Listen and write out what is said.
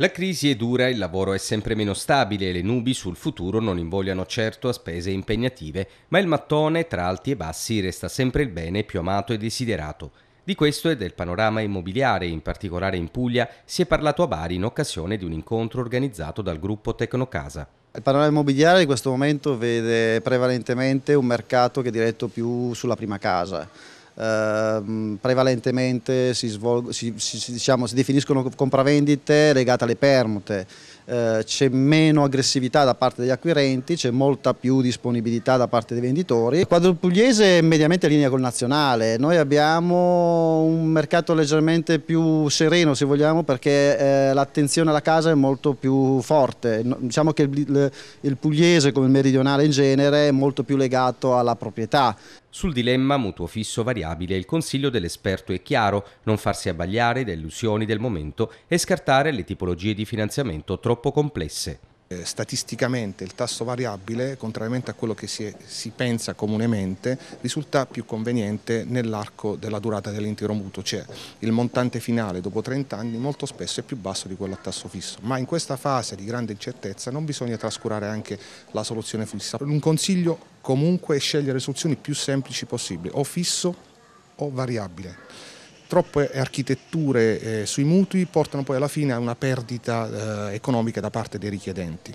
La crisi è dura, il lavoro è sempre meno stabile e le nubi sul futuro non invogliano certo a spese impegnative, ma il mattone tra alti e bassi resta sempre il bene più amato e desiderato. Di questo e del panorama immobiliare, in particolare in Puglia, si è parlato a Bari in occasione di un incontro organizzato dal gruppo Tecnocasa. Il panorama immobiliare in questo momento vede prevalentemente un mercato che è diretto più sulla prima casa Ehm, prevalentemente si, svolgo, si, si, diciamo, si, definiscono compravendite legate alle permute, eh, c'è meno aggressività da parte degli acquirenti, c'è molta più disponibilità da parte dei venditori. Il quadro pugliese è mediamente in linea col nazionale, noi abbiamo un mercato leggermente più sereno se vogliamo perché eh, l'attenzione alla casa è molto più forte, diciamo che il, il pugliese come il meridionale in genere è molto più legato alla proprietà. Sul dilemma mutuo fisso variabile il consiglio dell'esperto è chiaro, non farsi abbagliare da illusioni del momento e scartare le tipologie di finanziamento troppo complesse. Eh, statisticamente il tasso variabile, contrariamente a quello che si, è, si pensa comunemente, risulta più conveniente nell'arco della durata dell'intero mutuo, cioè il montante finale dopo 30 anni molto spesso è più basso di quello a tasso fisso, ma in questa fase di grande incertezza non bisogna trascurare anche la soluzione fissa. Un consiglio comunque è scegliere soluzioni più semplici possibili, o fisso o variabile troppe architetture eh, sui mutui portano poi alla fine a una perdita eh, economica da parte dei richiedenti.